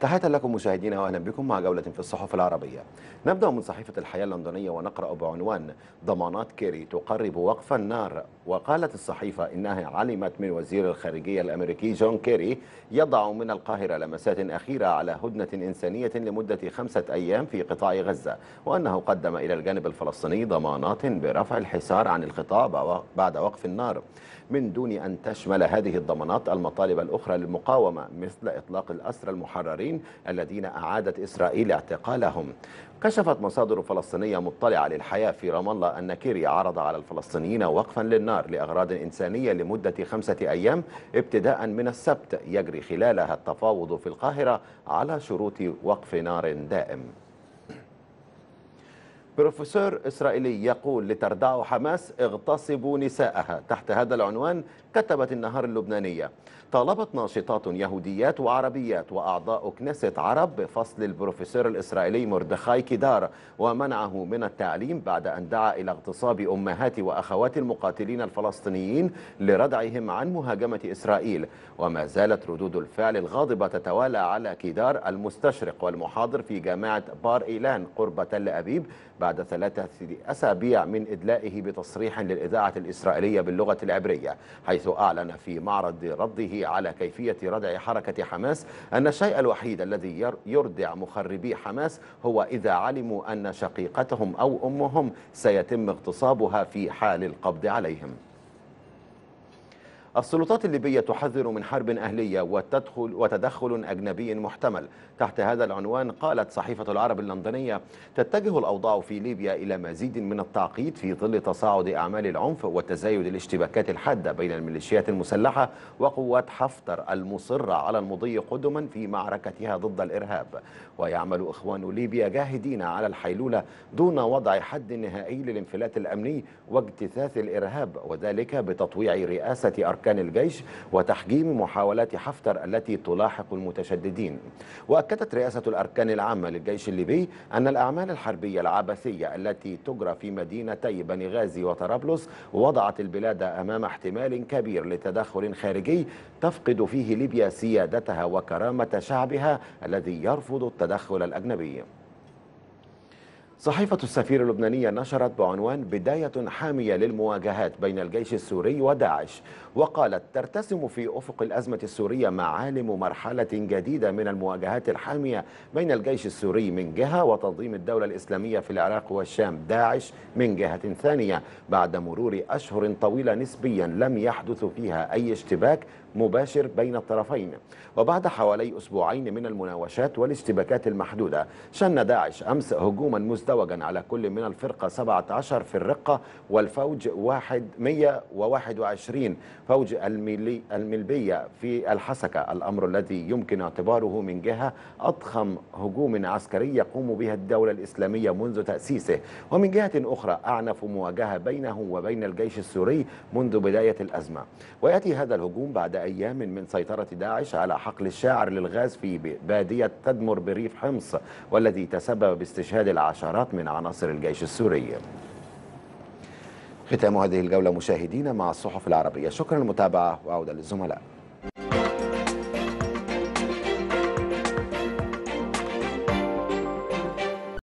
تحية لكم مشاهدينا واهلا بكم مع جولة في الصحف العربية. نبدأ من صحيفة الحياة اللندنية ونقرأ بعنوان ضمانات كيري تقرب وقف النار وقالت الصحيفة إنها علمت من وزير الخارجية الأمريكي جون كيري يضع من القاهرة لمسات أخيرة على هدنة إنسانية لمدة خمسة أيام في قطاع غزة وأنه قدم إلى الجانب الفلسطيني ضمانات برفع الحصار عن الخطاب بعد وقف النار من دون أن تشمل هذه الضمانات المطالب الأخرى للمقاومة مثل إطلاق الأسرى المحررين الآخرين الذين أعادت إسرائيل اعتقالهم كشفت مصادر فلسطينية مطلعة للحياة في رام الله أن كيري عرض على الفلسطينيين وقفا للنار لأغراض إنسانية لمدة خمسة أيام ابتداء من السبت يجري خلالها التفاوض في القاهرة على شروط وقف نار دائم بروفيسور إسرائيلي يقول لتردع حماس اغتصبوا نساءها تحت هذا العنوان كتبت النهار اللبنانية طالبت ناشطات يهوديات وعربيات وأعضاء كنيسة عرب بفصل البروفيسور الإسرائيلي مردخاي كدار ومنعه من التعليم بعد أن دعا إلى اغتصاب أمهات وأخوات المقاتلين الفلسطينيين لردعهم عن مهاجمة إسرائيل وما زالت ردود الفعل الغاضبة تتوالى على كدار المستشرق والمحاضر في جامعة بار إيلان قرب تل أبيب بعد بعد ثلاثة أسابيع من إدلائه بتصريح للإذاعة الإسرائيلية باللغة العبرية حيث أعلن في معرض رده على كيفية ردع حركة حماس أن الشيء الوحيد الذي يردع مخربي حماس هو إذا علموا أن شقيقتهم أو أمهم سيتم اغتصابها في حال القبض عليهم السلطات الليبية تحذر من حرب أهلية وتدخل وتدخل أجنبي محتمل تحت هذا العنوان قالت صحيفة العرب اللندنية تتجه الأوضاع في ليبيا إلى مزيد من التعقيد في ظل تصاعد أعمال العنف وتزايد الاشتباكات الحادة بين الميليشيات المسلحة وقوات حفتر المصرة على المضي قدما في معركتها ضد الإرهاب ويعمل إخوان ليبيا جاهدين على الحيلولة دون وضع حد نهائي للانفلات الأمني واجتثاث الإرهاب وذلك بتطويع رئاسة أركان أركان الجيش وتحجيم محاولات حفتر التي تلاحق المتشددين وأكدت رئاسة الأركان العامة للجيش الليبي أن الأعمال الحربية العبثية التي تجرى في مدينتي بنغازي وطرابلس وضعت البلاد أمام احتمال كبير لتدخل خارجي تفقد فيه ليبيا سيادتها وكرامة شعبها الذي يرفض التدخل الأجنبي صحيفة السفير اللبنانية نشرت بعنوان بداية حامية للمواجهات بين الجيش السوري وداعش وقالت ترتسم في أفق الأزمة السورية معالم مرحلة جديدة من المواجهات الحامية بين الجيش السوري من جهة وتنظيم الدولة الإسلامية في العراق والشام داعش من جهة ثانية بعد مرور أشهر طويلة نسبيا لم يحدث فيها أي اشتباك مباشر بين الطرفين وبعد حوالي أسبوعين من المناوشات والاشتباكات المحدودة شن داعش أمس هجوما مزدوجا على كل من الفرقة 17 في الرقة والفوج 121 الفوج الملي الملبية في الحسكة الأمر الذي يمكن اعتباره من جهة أضخم هجوم عسكري يقوم بها الدولة الإسلامية منذ تأسيسه ومن جهة أخرى أعنف مواجهة بينه وبين الجيش السوري منذ بداية الأزمة ويأتي هذا الهجوم بعد أيام من سيطرة داعش على حقل الشاعر للغاز في بادية تدمر بريف حمص والذي تسبب باستشهاد العشرات من عناصر الجيش السوري ختام هذه الجولة مشاهدينا مع الصحف العربية شكرا للمتابعة وعودة للزملاء